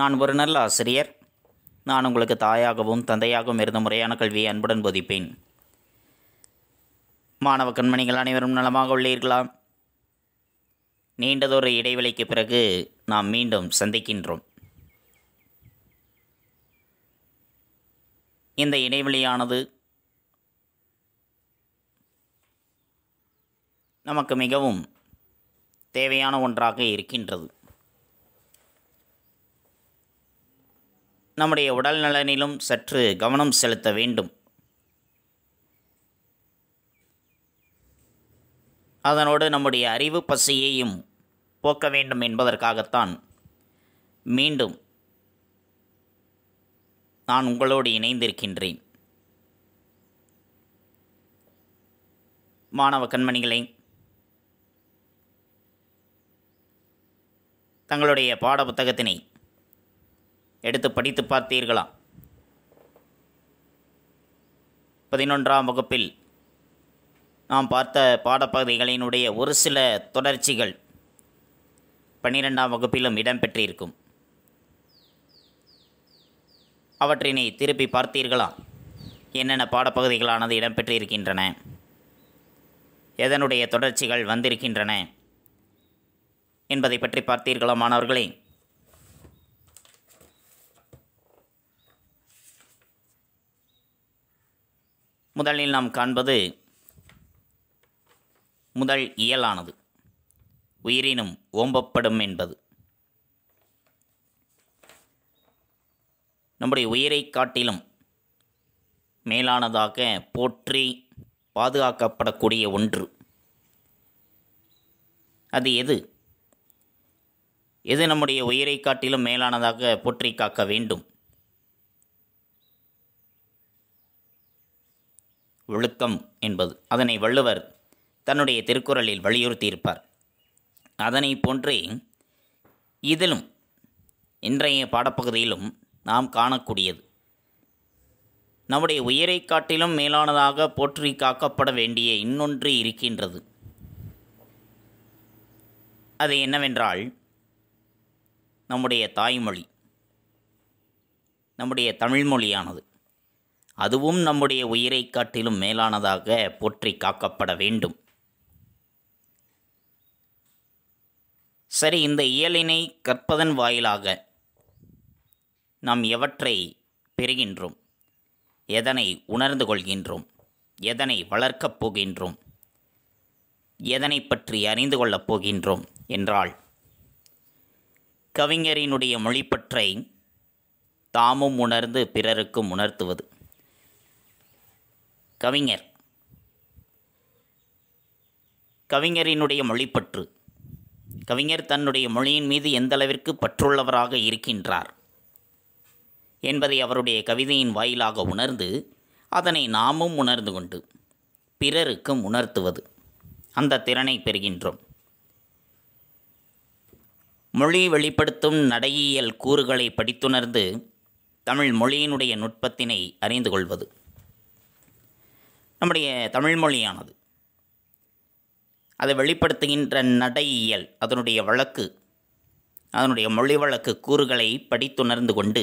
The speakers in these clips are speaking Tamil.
நான் ஒரு நல்ல ஆசிரியர் நான் உங்களுக்கு தாயாகவும் தந்தையாகவும் இருந்த முறையான கல்வியை அன்புடன் போதிப்பேன் மாணவ கண்மணிகள் அனைவரும் நலமாக உள்ளீர்களா நீண்டதொரு இடைவெளிக்கு பிறகு நாம் மீண்டும் சந்திக்கின்றோம் இந்த இடைவெளியானது நமக்கு மிகவும் தேவையான ஒன்றாக இருக்கின்றது நம்முடைய உடல் நலனிலும் சற்று கவனம் செலுத்த வேண்டும் அதனோடு நம்முடைய அறிவு பசியையும் போக்க வேண்டும் என்பதற்காகத்தான் மீண்டும் நான் உங்களோடு இணைந்திருக்கின்றேன் மாணவ கண்மணிகளை தங்களுடைய பாட புத்தகத்தினை எடுத்து படித்து பார்த்தீர்களா பதினொன்றாம் வகுப்பில் நாம் பார்த்த பாடப்பகுதிகளினுடைய ஒரு சில தொடர்ச்சிகள் பன்னிரெண்டாம் வகுப்பிலும் இடம்பெற்றிருக்கும் அவற்றினை திருப்பி பார்த்தீர்களா என்னென்ன பாடப்பகுதிகளானது இடம்பெற்றிருக்கின்றன எதனுடைய தொடர்ச்சிகள் வந்திருக்கின்றன என்பதை பற்றி பார்த்தீர்களா மாணவர்களே முதலில் நாம் காண்பது முதல் இயலானது உயிரினும் ஓம்பப்படும் என்பது நம்முடைய உயிரை காட்டிலும் மேலானதாக போற்றி பாதுகாக்கப்படக்கூடிய ஒன்று அது எது எது நம்முடைய உயிரை காட்டிலும் மேலானதாக போற்றி காக்க வேண்டும் ஒழுக்கம் என்பது அதனை வள்ளுவர் தன்னுடைய திருக்குறளில் வலியுறுத்தியிருப்பார் அதனை போன்றே இதிலும் இன்றைய பாடப்பகுதியிலும் நாம் காணக்கூடியது நம்முடைய உயிரை காட்டிலும் மேலானதாக போற்றி காக்கப்பட வேண்டிய இன்னொன்று இருக்கின்றது அது என்னவென்றால் நம்முடைய தாய்மொழி நம்முடைய தமிழ்மொழியானது அதுவும் நம்முடைய உயிரை காட்டிலும் மேலானதாக போற்றி காக்கப்பட வேண்டும் சரி இந்த இயலினை கற்பதன் வாயிலாக நாம் எவற்றை பெறுகின்றோம் எதனை உணர்ந்து கொள்கின்றோம் எதனை வளர்க்கப் போகின்றோம் எதனை பற்றி அறிந்து கொள்ளப் போகின்றோம் என்றால் கவிஞரினுடைய மொழிப்பற்றை தாமும் உணர்ந்து பிறருக்கும் உணர்த்துவது கவிஞர் கவிஞரினுடைய மொழிப்பற்று கவிஞர் தன்னுடைய மொழியின் மீது எந்தளவிற்கு பற்றுள்ளவராக இருக்கின்றார் என்பதை அவருடைய கவிதையின் வாயிலாக உணர்ந்து அதனை நாமும் உணர்ந்து கொண்டு பிறருக்கும் உணர்த்துவது அந்த திறனை பெறுகின்றோம் மொழி வெளிப்படுத்தும் நடையியல் கூறுகளை படித்துணர்ந்து தமிழ் மொழியினுடைய நுட்பத்தினை அறிந்து கொள்வது நம்முடைய தமிழ்மொழியானது அதை வெளிப்படுத்துகின்ற நடையியல் அதனுடைய வழக்கு அதனுடைய மொழி வழக்கு கூறுகளை படித்துணர்ந்து கொண்டு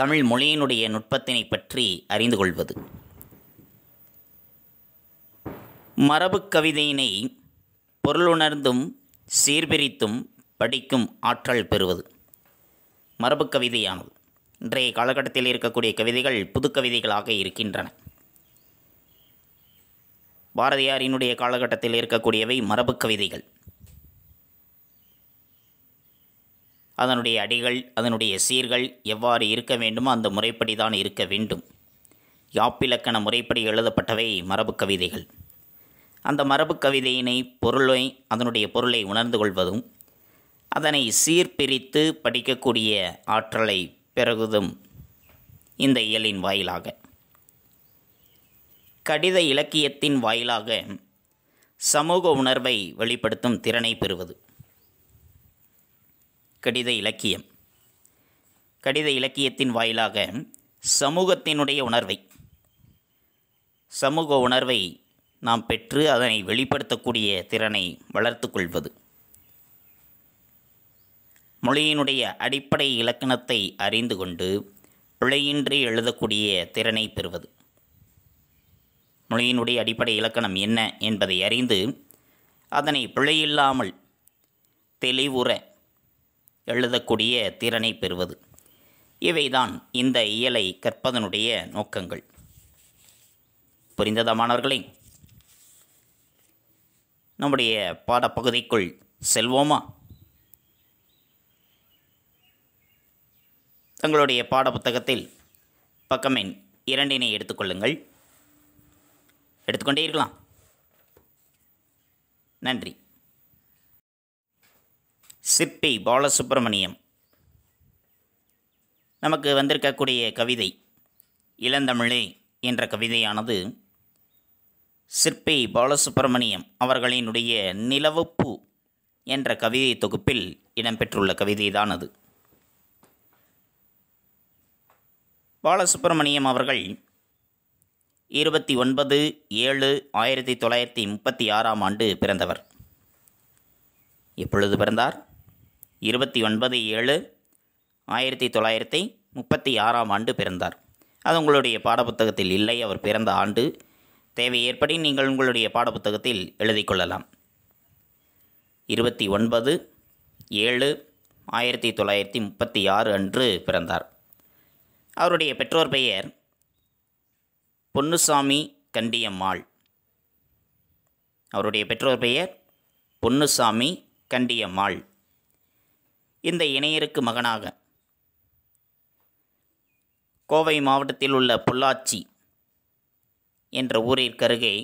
தமிழ் மொழியினுடைய நுட்பத்தினை பற்றி அறிந்து கொள்வது மரபு கவிதையினை பொருளுணர்ந்தும் சீர்பிரித்தும் படிக்கும் ஆற்றல் பெறுவது மரபு கவிதையானது இன்றைய காலகட்டத்தில் இருக்கக்கூடிய கவிதைகள் புதுக்கவிதைகளாக இருக்கின்றன பாரதியாரினுடைய காலகட்டத்தில் இருக்கக்கூடியவை மரபு கவிதைகள் அதனுடைய அடிகள் அதனுடைய சீர்கள் எவ்வாறு இருக்க வேண்டுமோ அந்த முறைப்படி தான் இருக்க வேண்டும் யாப்பிலக்கண முறைப்படி எழுதப்பட்டவை மரபு கவிதைகள் அந்த மரபு கவிதையினை பொருளை அதனுடைய பொருளை உணர்ந்து கொள்வதும் அதனை சீர்பிரித்து படிக்கக்கூடிய ஆற்றலை பெருகுதும் இந்த இயலின் வாயிலாக கடித இலக்கியத்தின் வாயிலாக சமூக உணர்வை வெளிப்படுத்தும் திறனை பெறுவது கடித இலக்கியம் கடித இலக்கியத்தின் வாயிலாக சமூகத்தினுடைய உணர்வை சமூக உணர்வை நாம் பெற்று அதனை வெளிப்படுத்தக்கூடிய திறனை வளர்த்து கொள்வது மொழியினுடைய அடிப்படை இலக்கணத்தை அறிந்து கொண்டு பிழையின்றி எழுதக்கூடிய திறனை பெறுவது மொழியினுடைய அடிப்படை இலக்கணம் என்ன என்பதை அறிந்து அதனை பிழையில்லாமல் தெளிவுற எழுதக்கூடிய திறனை பெறுவது இவைதான் இந்த இயலை கற்பதனுடைய நோக்கங்கள் புரிந்ததா மாணவர்களே நம்முடைய பாடப்பகுதிக்குள் செல்வோமா தங்களுடைய பாடப்புத்தகத்தில் பக்கமின் இரண்டினை எடுத்துக்கொள்ளுங்கள் எடுத்துக்கொண்டே இருக்கலாம் நன்றி சிற்பி பாலசுப்பிரமணியம் நமக்கு வந்திருக்கக்கூடிய கவிதை இளந்தமிழே என்ற கவிதையானது சிற்பி பாலசுப்பிரமணியம் அவர்களினுடைய நிலவுப்பு என்ற கவிதை தொகுப்பில் இடம்பெற்றுள்ள கவிதைதான் அது பாலசுப்பிரமணியம் அவர்கள் இருபத்தி ஒன்பது ஏழு ஆயிரத்தி தொள்ளாயிரத்தி முப்பத்தி ஆறாம் ஆண்டு பிறந்தவர் எப்பொழுது பிறந்தார் இருபத்தி ஒன்பது ஏழு ஆயிரத்தி தொள்ளாயிரத்தி முப்பத்தி ஆறாம் ஆண்டு பிறந்தார் அது உங்களுடைய பாடப்புத்தகத்தில் இல்லை அவர் பிறந்த ஆண்டு தேவை ஏற்படி நீங்கள் உங்களுடைய பாடப்புத்தகத்தில் எழுதி கொள்ளலாம் இருபத்தி ஒன்பது ஏழு ஆயிரத்தி தொள்ளாயிரத்தி முப்பத்தி ஆறு அன்று பிறந்தார் அவருடைய பெற்றோர் பெயர் பொன்னுசாமி கண்டியம்மாள் அவருடைய பெற்றோர் பெயர் பொன்னுசாமி கண்டியம்மாள் இந்த இணையருக்கு மகனாக கோவை மாவட்டத்தில் உள்ள பொள்ளாச்சி என்ற ஊரிற்கருகே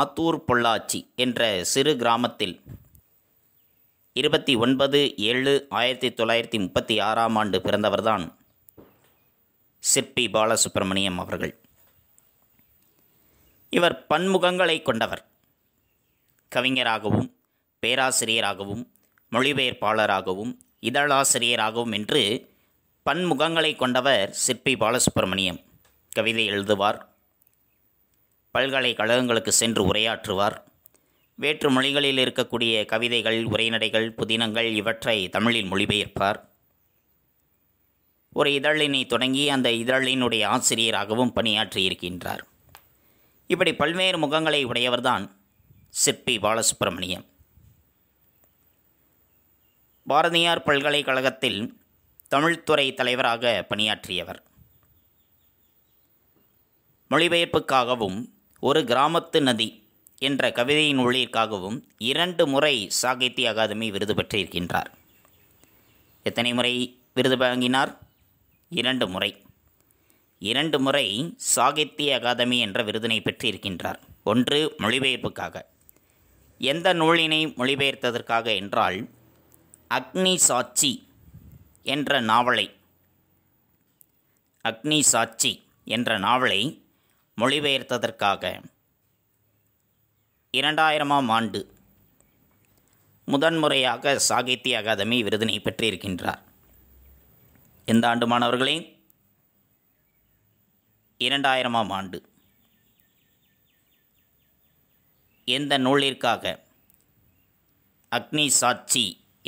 ஆத்தூர் பொள்ளாச்சி என்ற சிறு கிராமத்தில் இருபத்தி ஒன்பது ஏழு ஆயிரத்தி தொள்ளாயிரத்தி முப்பத்தி ஆறாம் ஆண்டு பிறந்தவர்தான் சிற்பி பாலசுப்பிரமணியம் அவர்கள் இவர் பன்முகங்களை கொண்டவர் கவிஞராகவும் பேராசிரியராகவும் மொழிபெயர்ப்பாளராகவும் இதழாசிரியராகவும் என்று பன்முகங்களை கொண்டவர் சிற்பி பாலசுப்ரமணியம் கவிதை எழுதுவார் பல்கலைக்கழகங்களுக்கு சென்று உரையாற்றுவார் வேற்று மொழிகளில் இருக்கக்கூடிய கவிதைகள் உரைநடைகள் புதினங்கள் இவற்றை தமிழில் மொழிபெயர்ப்பார் ஒரு இதழினை தொடங்கி அந்த இதழினுடைய ஆசிரியராகவும் பணியாற்றி இருக்கின்றார் இப்படி பல்வேறு முகங்களை உடையவர்தான் சிற்பி பாலசுப்பிரமணியம் பாரதியார் பல்கலைக்கழகத்தில் தமிழ்துறை தலைவராக பணியாற்றியவர் மொழிபெயர்ப்புக்காகவும் ஒரு கிராமத்து நதி என்ற கவிதையின் உள்ளிற்காகவும் இரண்டு முறை சாகித்ய அகாதமி விருது பெற்றிருக்கின்றார் எத்தனை முறை விருது வழங்கினார் இரண்டு முறை இரண்டு முறை சாகித்ய அகாதமி என்ற விருதினை பெற்றிருக்கின்றார் ஒன்று மொழிபெயர்ப்புக்காக எந்த நூலினை மொழிபெயர்த்ததற்காக என்றால் அக்னி சாட்சி என்ற நாவலை அக்னி சாட்சி என்ற நாவலை மொழிபெயர்த்ததற்காக இரண்டாயிரமாம் ஆண்டு முதன்முறையாக சாகித்ய அகாதமி விருதினை பெற்றிருக்கின்றார் எந்த ஆண்டு மாணவர்களே இரண்டாயிரமாம் ஆண்டு எந்த நூலிற்காக அக்னி சாட்சி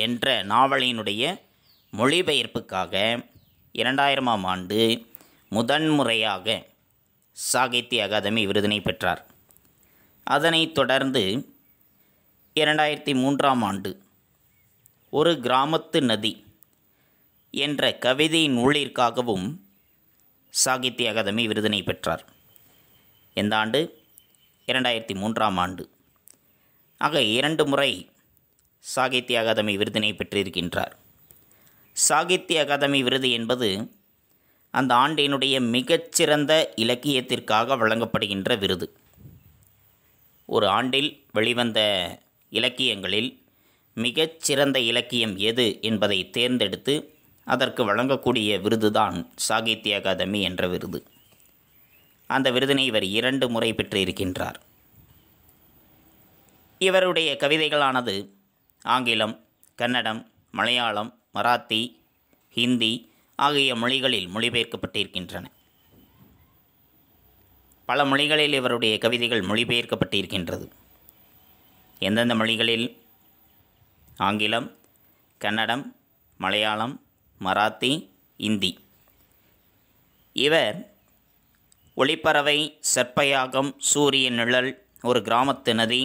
என்ற நாவலினுடைய மொழிபெயர்ப்புக்காக இரண்டாயிரமாம் ஆண்டு முதன்முறையாக சாகித்ய அகாதமி விருதினை பெற்றார் அதனைத் தொடர்ந்து இரண்டாயிரத்தி மூன்றாம் ஆண்டு ஒரு கிராமத்து நதி என்ற கவிதை நூலிற்காகவும் சாகித்ய அகாதமி விருதினை பெற்றார் எந்த ஆண்டு இரண்டாயிரத்தி மூன்றாம் ஆண்டு ஆக இரண்டு முறை சாகித்ய அகாதமி விருதினை பெற்றிருக்கின்றார் சாகித்ய அகாதமி விருது என்பது அந்த ஆண்டினுடைய மிகச்சிறந்த இலக்கியத்திற்காக வழங்கப்படுகின்ற விருது ஒரு ஆண்டில் வெளிவந்த இலக்கியங்களில் மிகச்சிறந்த இலக்கியம் எது என்பதை தேர்ந்தெடுத்து அதற்கு வழங்கக்கூடிய விருதுதான் சாகித்ய அகாதமி என்ற விருது அந்த விருதினை இவர் இரண்டு முறை பெற்றிருக்கின்றார் இவருடைய கவிதைகளானது ஆங்கிலம் கன்னடம் மலையாளம் மராத்தி ஹிந்தி ஆகிய மொழிகளில் மொழிபெயர்க்கப்பட்டிருக்கின்றன பல மொழிகளில் இவருடைய கவிதைகள் மொழிபெயர்க்கப்பட்டிருக்கின்றது எந்தெந்த மொழிகளில் ஆங்கிலம் கன்னடம் மலையாளம் மராத்தி இந்தி இவர் ஒளிப்பறவை சற்பயாகம் சூரிய நிழல் ஒரு கிராமத்து நதி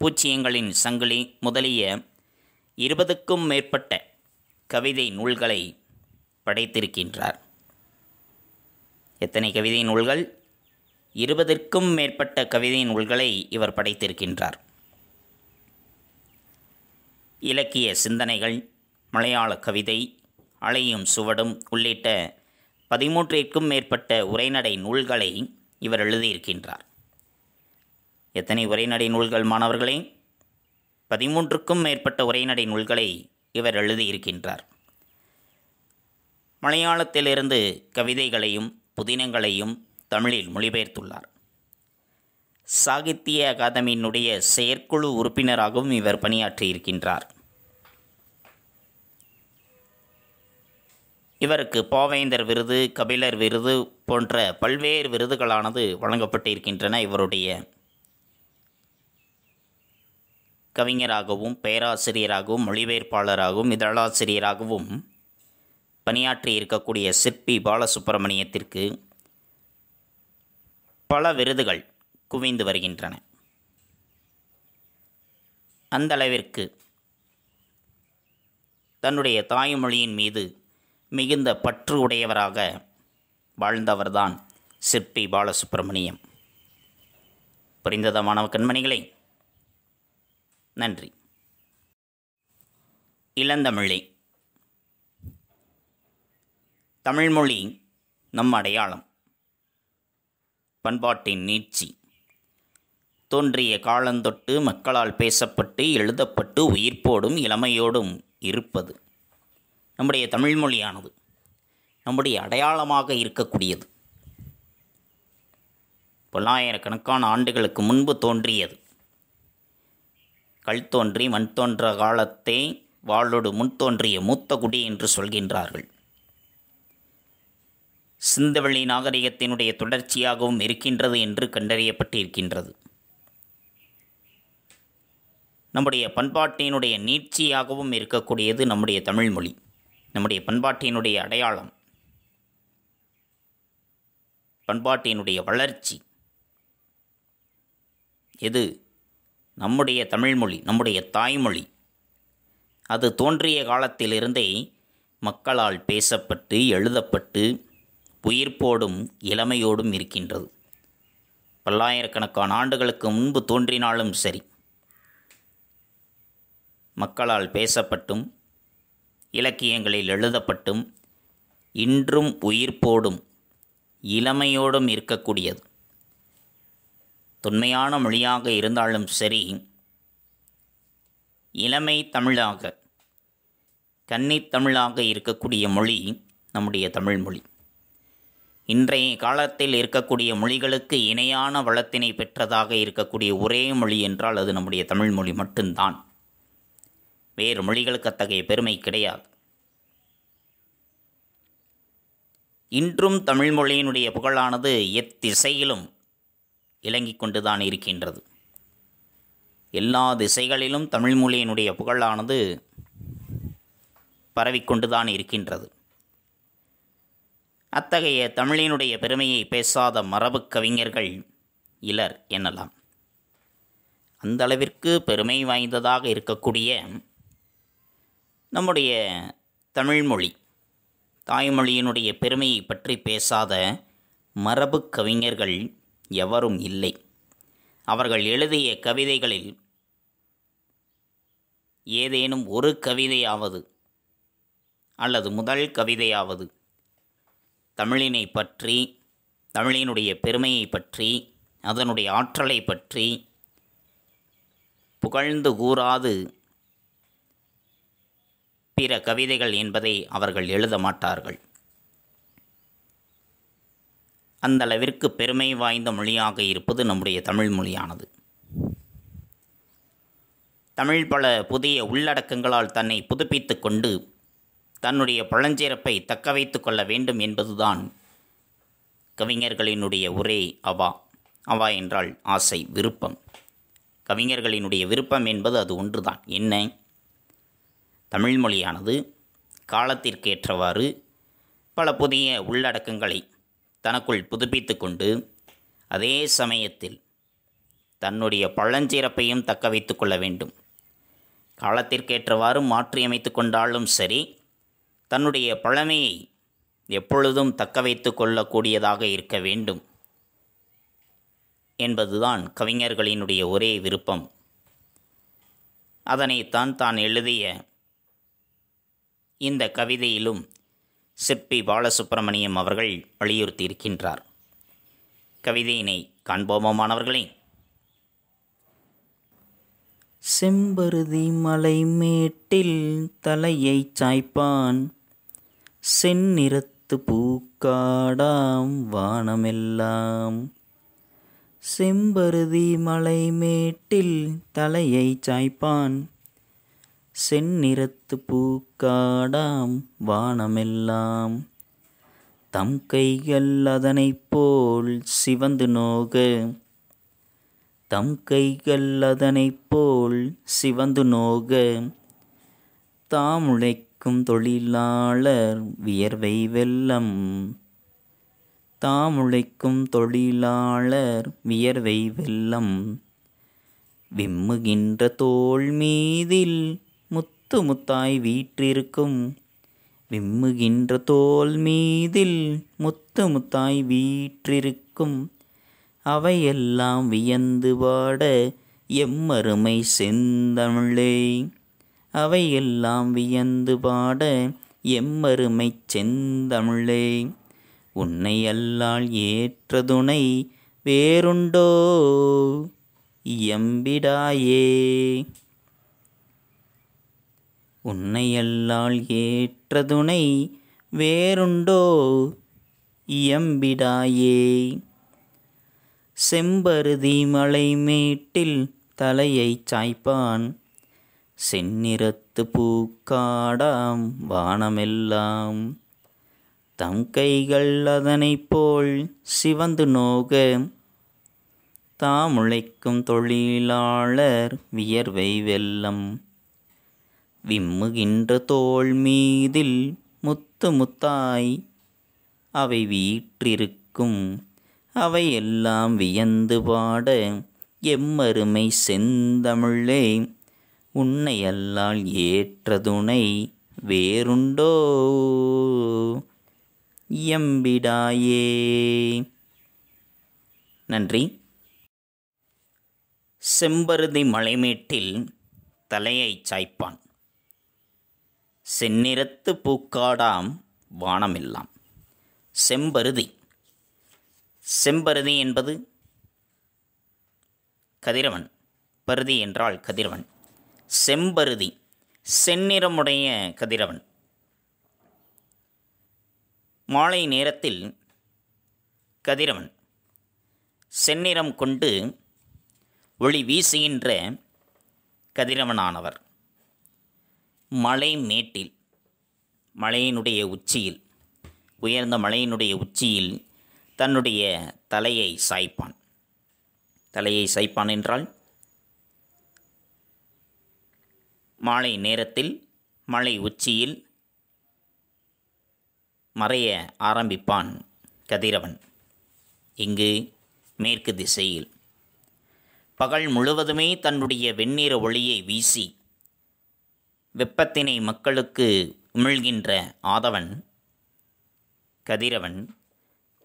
பூச்சியங்களின் சங்கிலி முதலிய இருபதுக்கும் மேற்பட்ட கவிதை நூல்களை படைத்திருக்கின்றார் எத்தனை கவிதை நூல்கள் இருபதற்கும் மேற்பட்ட கவிதை நூல்களை இவர் படைத்திருக்கின்றார் இலக்கிய சிந்தனைகள் மலையாள கவிதை அலையும் சுவடும் உள்ளிட்ட பதிமூன்றிற்கும் மேற்பட்ட உரைநடை நூல்களை இவர் எழுதியிருக்கின்றார் எத்தனை உரைநடை நூல்கள் மாணவர்களே பதிமூன்றுக்கும் மேற்பட்ட உரைநடை நூல்களை இவர் எழுதியிருக்கின்றார் மலையாளத்திலிருந்து கவிதைகளையும் புதினங்களையும் தமிழில் மொழிபெயர்த்துள்ளார் சாகித்ய அகாதமியினுடைய செயற்குழு உறுப்பினராகவும் இவர் பணியாற்றியிருக்கின்றார் இவருக்கு போவேந்தர் விருது கபிலர் விருது போன்ற பல்வேறு விருதுகளானது வழங்கப்பட்டிருக்கின்றன இவருடைய கவிஞராகவும் பேராசிரியராகவும் மொழிபெயர்ப்பாளராகவும் இதழாசிரியராகவும் பணியாற்றி இருக்கக்கூடிய சிற்பி பாலசுப்பிரமணியத்திற்கு பல விருதுகள் குவிந்து வருகின்றன அந்தளவிற்கு தன்னுடைய தாய்மொழியின் மீது மிகுந்த பற்று உடையவராக வாழ்ந்தவர்தான் சிற்பி பாலசுப்பிரமணியம் புரிந்ததா மாணவ நன்றி இளந்தமிழி தமிழ்மொழி நம் அடையாளம் பண்பாட்டின் நீட்சி தோன்றிய காலந்தொட்டு மக்களால் பேசப்பட்டு எழுதப்பட்டு உயிர்ப்போடும் இளமையோடும் இருப்பது நம்முடைய தமிழ்மொழியானது நம்முடைய அடையாளமாக இருக்கக்கூடியது பல்லாயிரக்கணக்கான ஆண்டுகளுக்கு முன்பு தோன்றியது கல் தோன்றி மண் தோன்ற காலத்தை வாழோடு முன் தோன்றிய மூத்த குடி என்று சொல்கின்றார்கள் சிந்தவெளி நாகரிகத்தினுடைய தொடர்ச்சியாகவும் இருக்கின்றது என்று கண்டறியப்பட்டிருக்கின்றது நம்முடைய பண்பாட்டினுடைய நீட்சியாகவும் இருக்கக்கூடியது நம்முடைய தமிழ்மொழி நம்முடைய பண்பாட்டினுடைய அடையாளம் பண்பாட்டினுடைய வளர்ச்சி எது நம்முடைய தமிழ்மொழி நம்முடைய தாய்மொழி அது தோன்றிய காலத்திலிருந்தே மக்களால் பேசப்பட்டு எழுதப்பட்டு உயிர்ப்போடும் இளமையோடும் இருக்கின்றது பல்லாயிரக்கணக்கான ஆண்டுகளுக்கு முன்பு தோன்றினாலும் சரி மக்களால் பேசப்பட்டும் இலக்கியங்களில் எழுதப்பட்டும் இன்றும் உயிர்ப்போடும் இளமையோடும் இருக்கக்கூடியது தொன்மையான மொழியாக இருந்தாலும் சரி இளமை தமிழாக கன்னித்தமிழாக இருக்கக்கூடிய மொழி நம்முடைய தமிழ் மொழி இன்றைய காலத்தில் இருக்கக்கூடிய மொழிகளுக்கு இணையான வளத்தினை பெற்றதாக இருக்கக்கூடிய ஒரே மொழி என்றால் அது நம்முடைய தமிழ் மொழி மட்டும்தான் வேறு மொழிகளுக்கு அத்தகைய பெருமை கிடையாது இன்றும் தமிழ் மொழியினுடைய புகழானது எத்திசையிலும் இலங்கிக் கொண்டுதான் இருக்கின்றது எல்லா திசைகளிலும் தமிழ் மொழியினுடைய புகழானது பரவிக்கொண்டுதான் இருக்கின்றது அத்தகைய தமிழினுடைய பெருமையை பேசாத மரபு கவிஞர்கள் இலர் எனலாம் அந்தளவிற்கு பெருமை வாய்ந்ததாக இருக்கக்கூடிய நம்முடைய தமிழ்மொழி தாய்மொழியினுடைய பெருமையை பற்றி பேசாத மரபு கவிஞர்கள் எவரும் இல்லை அவர்கள் எழுதிய கவிதைகளில் ஏதேனும் ஒரு கவிதையாவது அல்லது முதல் கவிதையாவது தமிழினை பற்றி தமிழினுடைய பெருமையை பற்றி அதனுடைய ஆற்றலை பற்றி புகழ்ந்து கூறாது பிற கவிதைகள் என்பதை அவர்கள் எழுத மாட்டார்கள் அந்த அளவிற்கு பெருமை வாய்ந்த மொழியாக இருப்பது நம்முடைய தமிழ் மொழியானது தமிழ் பல புதிய உள்ளடக்கங்களால் தன்னை புதுப்பித்து கொண்டு தன்னுடைய பழஞ்சிறப்பை தக்க வைத்து கொள்ள வேண்டும் என்பதுதான் கவிஞர்களினுடைய ஒரே அவா அவா என்றால் ஆசை விருப்பம் கவிஞர்களினுடைய விருப்பம் என்பது அது ஒன்றுதான் என்ன தமிழ்மொழியானது காலத்திற்கேற்றவாறு பல புதிய உள்ளடக்கங்களை தனக்குள் புதுப்பித்து கொண்டு அதே சமயத்தில் தன்னுடைய பழஞ்சிறப்பையும் தக்க வைத்து கொள்ள வேண்டும் காலத்திற்கேற்றவாறு மாற்றியமைத்து கொண்டாலும் சரி தன்னுடைய பழமையை எப்பொழுதும் தக்க வைத்து கொள்ளக்கூடியதாக இருக்க வேண்டும் என்பதுதான் கவிஞர்களினுடைய ஒரே விருப்பம் அதனைத்தான் தான் எழுதிய இந்த கவிதையிலும் சிற்பி பாலசுப்பிரமணியம் அவர்கள் வலியுறுத்தியிருக்கின்றார் கவிதையினை காண்போமமானவர்களே செம்பருதி மலை மேட்டில் தலையை சாய்ப்பான் செந்நிறத்து பூக்காடாம் வானமெல்லாம் செம்பருதி மலை மேட்டில் தலையை சாய்ப்பான் செந்நிறத்து பூக்காடாம் வானமெல்லாம் தம் கைகள் அதனைப் போல் சிவந்து நோக தம் கைகள் அதனைப் போல் சிவந்து நோக தாம் தொழிலாளர் வியர்வை வெல்லம் தாம் தொழிலாளர் வியர்வை வெல்லம் விம்முகின்ற தோல் மீதில் முத்து முத்தாய் வீற்றிருக்கும் விம்முகின்ற தோல் மீதில் முத்து முத்தாய் வீற்றிருக்கும் அவையெல்லாம் வியந்து பாட எம்மருமை செந்தமிழே அவையெல்லாம் வியந்து பாட எம்மருமை செந்தமிழே உன்னை அல்லால் ஏற்ற வேறுண்டோ எம்பிடாயே உன்னையல்லால் ஏற்ற துணை வேறுண்டோ இயம்பிடாயே செம்பருதி மலை மேட்டில் தலையை சாய்ப்பான் செந்நிறத்து பூக்காடாம் வானமெல்லாம் தம் கைகள் அதனைப் போல் சிவந்து நோக தாமுளைக்கும் தொழிலாளர் வியர்வை வெள்ளம் விம்முகின்ற தோல் மீதில் முத்து முத்தாய் அவை வீற்றிருக்கும் அவை எல்லாம் வியந்து பாட எம்மருமை செந்தமிழே உன்னை அல்லால் ஏற்ற துணை வேறுண்டோ எம்பிடாயே நன்றி செம்பருதி மலைமேட்டில் தலையை சாய்ப்பான் செந்நிறத்து பூக்காடாம் வானமில்லாம் செம்பருதி செம்பருதி என்பது கதிரவன் பருதி என்றால் கதிரவன் செம்பருதி செந்நிறமுடைய கதிரவன் மாலை நேரத்தில் கதிரவன் செந்நிறம் கொண்டு ஒளி வீசுகின்ற கதிரவனானவர் மலை மேட்டில் மலையினுடைய உச்சியில் உயர்ந்த மலையினுடைய உச்சியில் தன்னுடைய தலையை சாய்ப்பான் தலையை சாய்ப்பான் என்றால் மாலை நேரத்தில் மலை உச்சியில் மறைய ஆரம்பிப்பான் கதிரவன் இங்கு மேற்கு திசையில் பகல் முழுவதுமே தன்னுடைய வெண்ணிற ஒளியை வீசி வெப்பத்தினை மக்களுக்கு உமிழ்கின்ற ஆதவன் கதிரவன்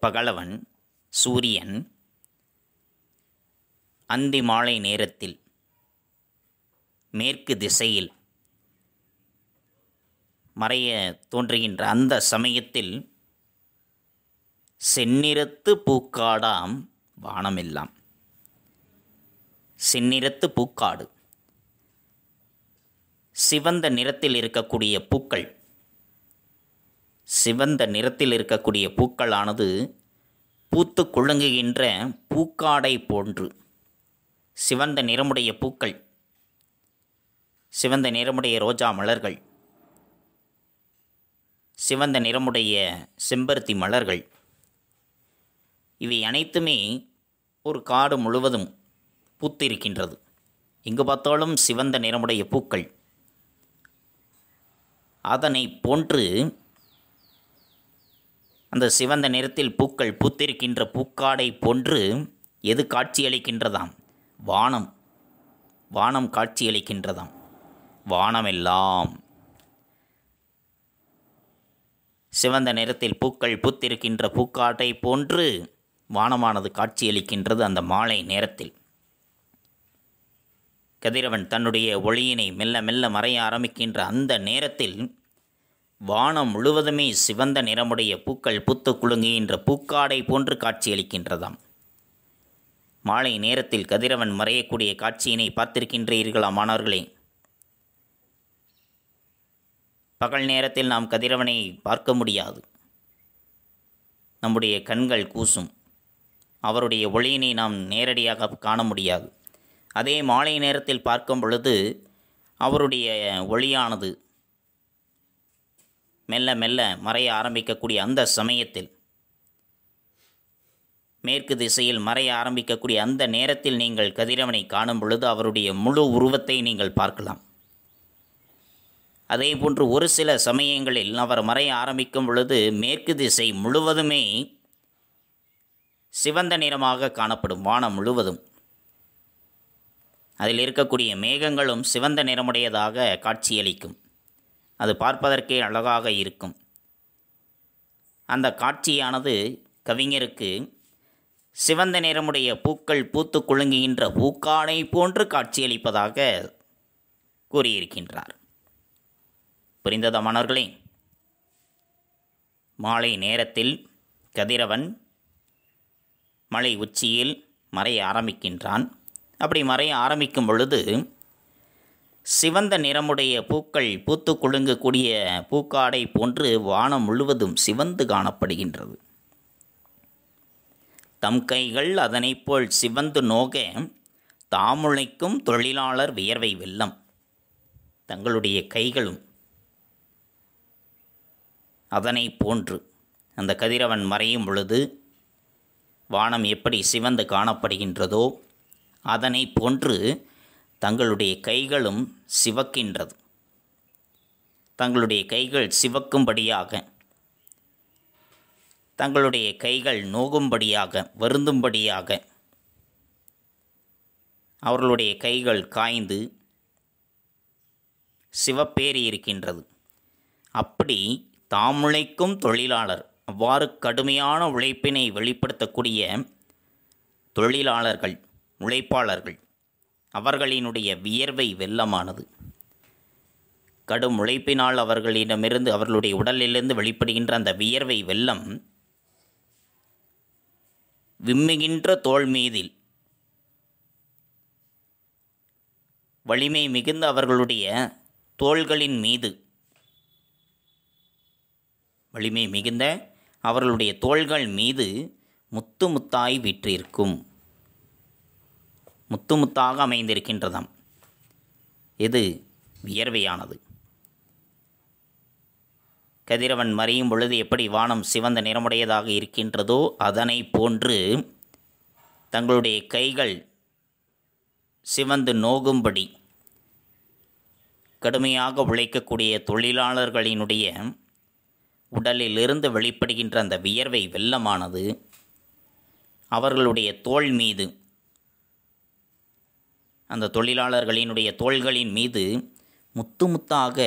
பகலவன் சூரியன் அந்தி மாலை நேரத்தில் மேற்கு திசையில் மறைய தோன்றுகின்ற அந்த சமயத்தில் செந்நிறத்து பூக்காடாம் வானமெல்லாம் செந்நிறத்து பூக்காடு சிவந்த நிறத்தில் இருக்கக்கூடிய பூக்கள் சிவந்த நிறத்தில் இருக்கக்கூடிய பூக்களானது பூத்து குழுங்குகின்ற பூக்காடை போன்று சிவந்த நிறமுடைய பூக்கள் சிவந்த நிறமுடைய ரோஜா மலர்கள் சிவந்த நிறமுடைய செம்பருத்தி மலர்கள் இவை அனைத்துமே ஒரு காடு முழுவதும் பூத்திருக்கின்றது எங்கு பார்த்தாலும் சிவந்த நிறமுடைய பூக்கள் அதனை போன்று அந்த சிவந்த நிறத்தில் பூக்கள் பூத்திருக்கின்ற பூக்காடை போன்று எது காட்சியளிக்கின்றதாம் வானம் வானம் காட்சியளிக்கின்றதாம் வானமெல்லாம் சிவந்த நிறத்தில் பூக்கள் பூத்திருக்கின்ற பூக்காட்டை போன்று வானமானது காட்சியளிக்கின்றது அந்த மாலை நேரத்தில் கதிரவன் தன்னுடைய ஒளியினை மெல்ல மெல்ல மறைய ஆரம்பிக்கின்ற அந்த நேரத்தில் வானம் முழுவதுமே சிவந்த நிறமுடைய பூக்கள் புத்து குலுங்குகின்ற பூக்காடை போன்று காட்சியளிக்கின்றதாம் மாலை நேரத்தில் கதிரவன் மறையக்கூடிய காட்சியினை பார்த்திருக்கின்றீர்களா மாணவர்களே பகல் நேரத்தில் நாம் கதிரவனை பார்க்க முடியாது நம்முடைய கண்கள் கூசும் அவருடைய ஒளியினை நாம் நேரடியாக காண முடியாது அதே மாலை நேரத்தில் பார்க்கும் பொழுது அவருடைய ஒளியானது மெல்ல மெல்ல மறைய ஆரம்பிக்கக்கூடிய அந்த சமயத்தில் மேற்கு திசையில் மறைய ஆரம்பிக்கக்கூடிய அந்த நேரத்தில் நீங்கள் கதிரவனை காணும் பொழுது அவருடைய முழு உருவத்தை நீங்கள் பார்க்கலாம் அதே போன்று ஒரு சில சமயங்களில் அவர் மறைய ஆரம்பிக்கும் பொழுது மேற்கு திசை முழுவதுமே சிவந்த நிறமாக காணப்படும் வானம் முழுவதும் அதில் இருக்கக்கூடிய மேகங்களும் சிவந்த நிறமுடையதாக காட்சியளிக்கும் அது பார்ப்பதற்கே அழகாக இருக்கும் அந்த காட்சியானது கவிஞருக்கு சிவந்த நிறமுடைய பூக்கள் பூத்து குலுங்குகின்ற பூக்காடை போன்று காட்சியளிப்பதாக கூறியிருக்கின்றார் புரிந்தத மாணவர்களே மாலை நேரத்தில் கதிரவன் மலை உச்சியில் மறைய ஆரம்பிக்கின்றான் அப்படி மறைய ஆரம்பிக்கும் பொழுது சிவந்த நிறமுடைய பூக்கள் பூத்து குலுங்கக்கூடிய பூக்காடை போன்று வானம் முழுவதும் சிவந்து காணப்படுகின்றது தம் கைகள் அதனை போல் சிவந்து நோக தாமுளைக்கும் தொழிலாளர் வியர்வை வெள்ளம் தங்களுடைய கைகளும் அதனை போன்று அந்த கதிரவன் மறையும் பொழுது வானம் எப்படி சிவந்து காணப்படுகின்றதோ அதனை போன்று தங்களுடைய கைகளும் சிவக்கின்றது தங்களுடைய கைகள் சிவக்கும்படியாக தங்களுடைய கைகள் நோகும்படியாக வருந்தும்படியாக அவர்களுடைய கைகள் காய்ந்து சிவப்பேறி இருக்கின்றது அப்படி தாமுழைக்கும் தொழிலாளர் அவ்வாறு கடுமையான உழைப்பினை வெளிப்படுத்தக்கூடிய தொழிலாளர்கள் உழைப்பாளர்கள் அவர்களினுடைய வியர்வை வெள்ளமானது கடும் உழைப்பினால் அவர்களிடமிருந்து அவர்களுடைய உடலிலிருந்து வெளிப்படுகின்ற அந்த வியர்வை வெள்ளம் விம்முகின்ற தோல் மீதில் வலிமை மிகுந்த அவர்களுடைய தோள்களின் மீது வலிமை மிகுந்த அவர்களுடைய தோள்கள் மீது முத்து முத்தாய் விற்றிருக்கும் முத்து முத்தாக அமைந்திருக்கின்றதாம் இது வியர்வையானது கதிரவன் மறையும் பொழுது எப்படி வானம் சிவந்த நிறமுடையதாக இருக்கின்றதோ அதனை போன்று தங்களுடைய கைகள் சிவந்து நோகும்படி கடுமையாக உழைக்கக்கூடிய தொழிலாளர்களினுடைய உடலிலிருந்து வெளிப்படுகின்ற அந்த வியர்வை வெள்ளமானது அவர்களுடைய தோல் மீது அந்த தொழிலாளர்களினுடைய தோள்களின் மீது முத்து முத்தாக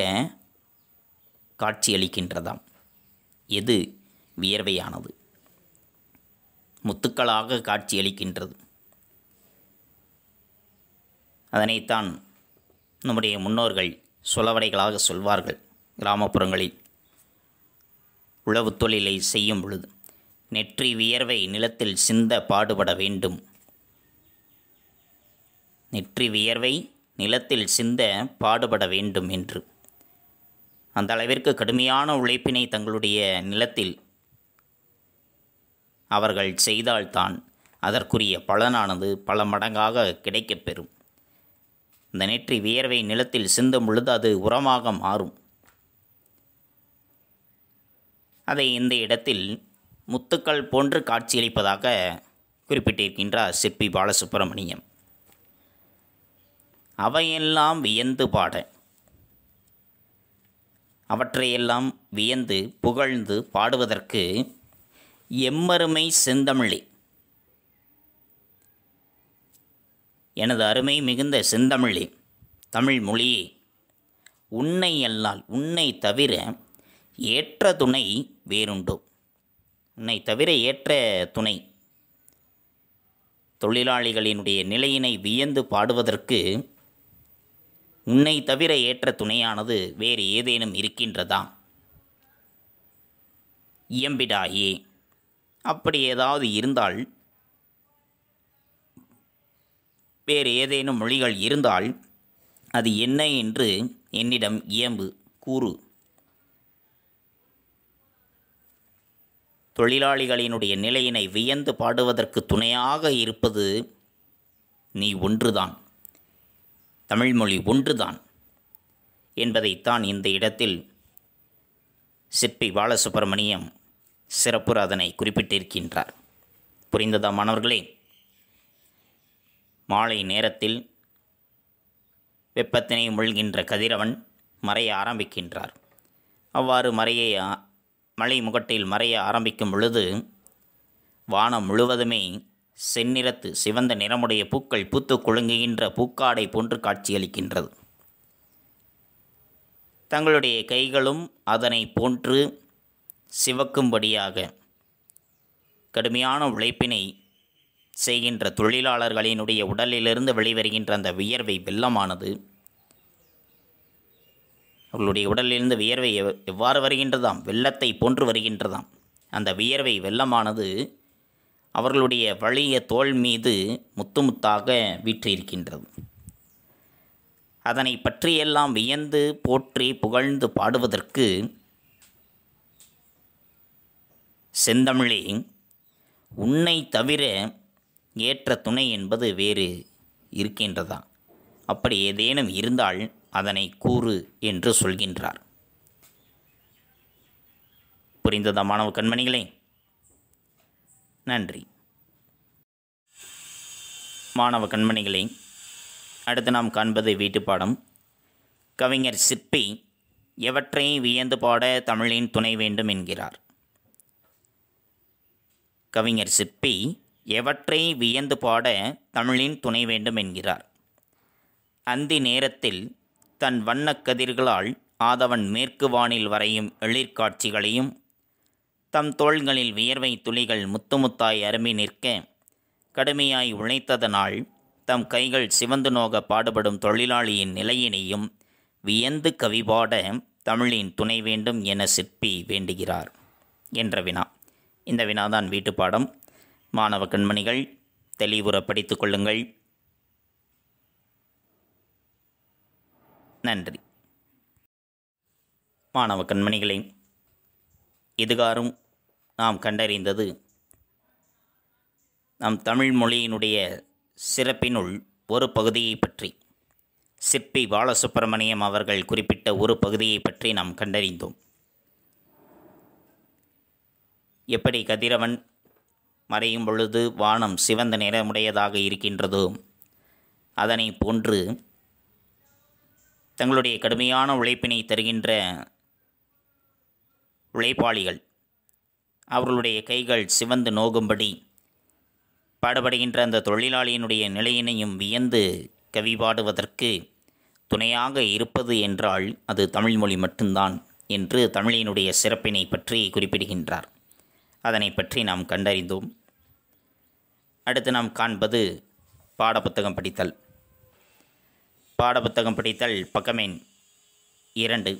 காட்சியளிக்கின்றதாம் எது வியர்வையானது முத்துக்களாக காட்சியளிக்கின்றது அதனைத்தான் நம்முடைய முன்னோர்கள் சுலவடைகளாக சொல்வார்கள் கிராமப்புறங்களில் உழவு தொழிலை செய்யும் பொழுது நெற்றி வியர்வை நிலத்தில் சிந்த பாடுபட வேண்டும் நெற்றி வியர்வை நிலத்தில் சிந்த பாடுபட வேண்டும் என்று அந்த அளவிற்கு கடுமையான உழைப்பினை தங்களுடைய நிலத்தில் அவர்கள் செய்தால்தான் அதற்குரிய பலனானது பல மடங்காக கிடைக்கப்பெறும் இந்த நெற்றி வியர்வை நிலத்தில் சிந்தும் பொழுது அது உரமாக மாறும் அதை இந்த இடத்தில் முத்துக்கள் போன்று காட்சியளிப்பதாக குறிப்பிட்டிருக்கின்றார் சிற்பி பாலசுப்பிரமணியம் அவையெல்லாம் வியந்து பாட அவற்றையெல்லாம் வியந்து புகழ்ந்து பாடுவதற்கு எம்மருமை செந்தமிழி எனது அருமை மிகுந்த செந்தமிழி தமிழ் மொழி உன்னை அல்லால் உன்னை தவிர ஏற்ற துணை வேறுண்டோ உன்னை தவிர ஏற்ற துணை தொழிலாளிகளினுடைய நிலையினை வியந்து பாடுவதற்கு உன்னை தவிர ஏற்ற துணையானது வேறு ஏதேனும் இருக்கின்றதா இயம்பிடாயே அப்படி ஏதாவது இருந்தால் வேறு ஏதேனும் மொழிகள் இருந்தால் அது என்ன என்று என்னிடம் இயம்பு கூறு தொழிலாளிகளினுடைய நிலையினை வியந்து பாடுவதற்கு துணையாக இருப்பது நீ ஒன்றுதான் தமிழ்மொழி ஒன்றுதான் என்பதைத்தான் இந்த இடத்தில் சிற்பி பாலசுப்பிரமணியம் சிறப்புற அதனை குறிப்பிட்டிருக்கின்றார் புரிந்ததா மாணவர்களே மாலை நேரத்தில் வெப்பத்தினை முழ்கின்ற கதிரவன் மறைய ஆரம்பிக்கின்றார் அவ்வாறு மறைய மலை முகட்டில் மறைய ஆரம்பிக்கும் பொழுது வானம் முழுவதுமே செந்நிறத்து சிவந்த நிறமுடைய பூக்கள் பூத்து குலுங்குகின்ற பூக்காடை போன்று காட்சியளிக்கின்றது தங்களுடைய கைகளும் அதனை போன்று சிவக்கும்படியாக கடுமையான உழைப்பினை செய்கின்ற தொழிலாளர்களினுடைய உடலிலிருந்து வெளிவருகின்ற அந்த வியர்வை வெள்ளமானது அவர்களுடைய உடலிலிருந்து வியர்வை எவ்வாறு வருகின்றதாம் வெள்ளத்தை போன்று வருகின்றதாம் அந்த வியர்வை வெள்ளமானது அவர்களுடைய வளைய தோல் மீது முத்து முத்தாக வீற்றிருக்கின்றது அதனை பற்றியெல்லாம் வியந்து போற்றி புகழ்ந்து பாடுவதற்கு செந்தமிழே உன்னை தவிர ஏற்ற துணை என்பது வேறு இருக்கின்றதா அப்படி ஏதேனும் இருந்தால் அதனை கூறு என்று சொல்கின்றார் புரிந்ததா மாணவ கண்மணிகளே நன்றி மாணவ கண்மணிகளே அடுத்து நாம் காண்பது வீட்டுப்பாடம் கவிஞர் சிற்பி எவற்றை வியந்து பாட தமிழின் துணை வேண்டும் என்கிறார் கவிஞர் சிற்பி எவற்றை வியந்து பாட தமிழின் துணை வேண்டும் என்கிறார் அந்தி நேரத்தில் தன் வண்ணக் கதிர்களால் ஆதவன் மேற்கு வானில் வரையும் எழிற்காட்சிகளையும் தம் தோள்களில் வியர்வை துளிகள் முத்து முத்தாய் அரும்பி நிற்க கடுமையாய் உழைத்ததனால் தம் கைகள் சிவந்து நோக பாடுபடும் தொழிலாளியின் நிலையினையும் வியந்து கவிபாட தமிழின் துணை வேண்டும் என சிற்பி வேண்டுகிறார் என்ற வினா இந்த வினாதான் வீட்டு பாடம் மாணவ கண்மணிகள் தெளிவுற படித்து கொள்ளுங்கள் நன்றி மாணவ கண்மணிகளே இதுகாரும் நாம் கண்டறிந்தது நம் தமிழ் மொழியினுடைய சிறப்பினுள் ஒரு பகுதியை பற்றி சிற்பி பாலசுப்பிரமணியம் அவர்கள் குறிப்பிட்ட ஒரு பகுதியை பற்றி நாம் கண்டறிந்தோம் எப்படி கதிரவன் மறையும் பொழுது வானம் சிவந்த நிறமுடையதாக இருக்கின்றதோ அதனை போன்று தங்களுடைய கடுமையான உழைப்பினை தருகின்ற உழைப்பாளிகள் அவர்களுடைய கைகள் சிவந்து நோகும்படி பாடுபடுகின்ற அந்த தொழிலாளியினுடைய நிலையினையும் வியந்து கவி பாடுவதற்கு துணையாக இருப்பது என்றால் அது தமிழ்மொழி மட்டும்தான் என்று தமிழினுடைய சிறப்பினை பற்றி குறிப்பிடுகின்றார் அதனை பற்றி நாம் கண்டறிந்தோம் அடுத்து நாம் காண்பது பாடப்புத்தகம் படித்தல் பாடப்புத்தகம் படித்தல் பக்கமேன் இரண்டு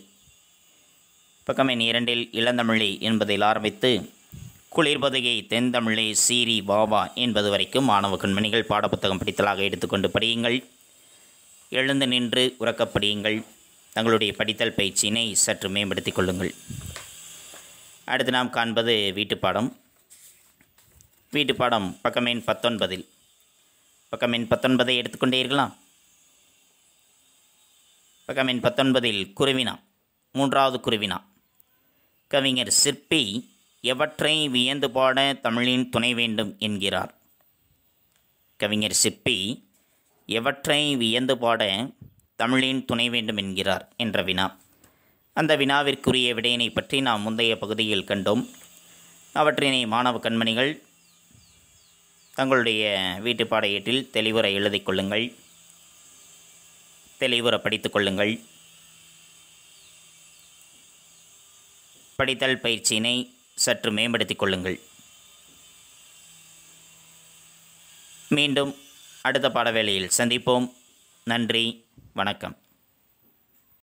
பக்கம் இரண்டில் இளந்தமிழி என்பதில் ஆரம்பித்து குளிர்பதுகை தென்தமிழி சீரி பாபா என்பது வரைக்கும் மாணவ கண்மணிகள் பாடப்புத்தகம் படித்தலாக எடுத்துக்கொண்டு படியுங்கள் எழுந்து நின்று உறக்கப்படியுங்கள் தங்களுடைய படித்தல் பயிற்சியினை சற்று மேம்படுத்திக் கொள்ளுங்கள் அடுத்து நாம் காண்பது வீட்டுப்பாடம் வீட்டுப்பாடம் பக்கமெண் பத்தொன்பதில் பக்கமெண் பத்தொன்பதை எடுத்துக்கொண்டீர்களா பக்கமெண் பத்தொன்பதில் குருவினா மூன்றாவது குருவினா கவிஞர் சிற்பி எவற்றை வியந்து பாட தமிழின் துணை வேண்டும் என்கிறார் கவிஞர் சிற்பி எவற்றை வியந்து பாட தமிழின் துணை வேண்டும் என்கிறார் என்ற வினா அந்த வினாவிற்குரிய விடையினை பற்றி நாம் முந்தைய பகுதியில் கண்டோம் அவற்றினை மாணவ கண்மணிகள் தங்களுடைய வீட்டுப்பாடையீட்டில் தெளிவுரை தெளிவுற எழுதி கொள்ளுங்கள் தெளிவுற படித்தல் பயிற்சியினை சற்று மேம்படுத்திக் கொள்ளுங்கள் மீண்டும் அடுத்த பாடவேளையில் சந்திப்போம் நன்றி வணக்கம்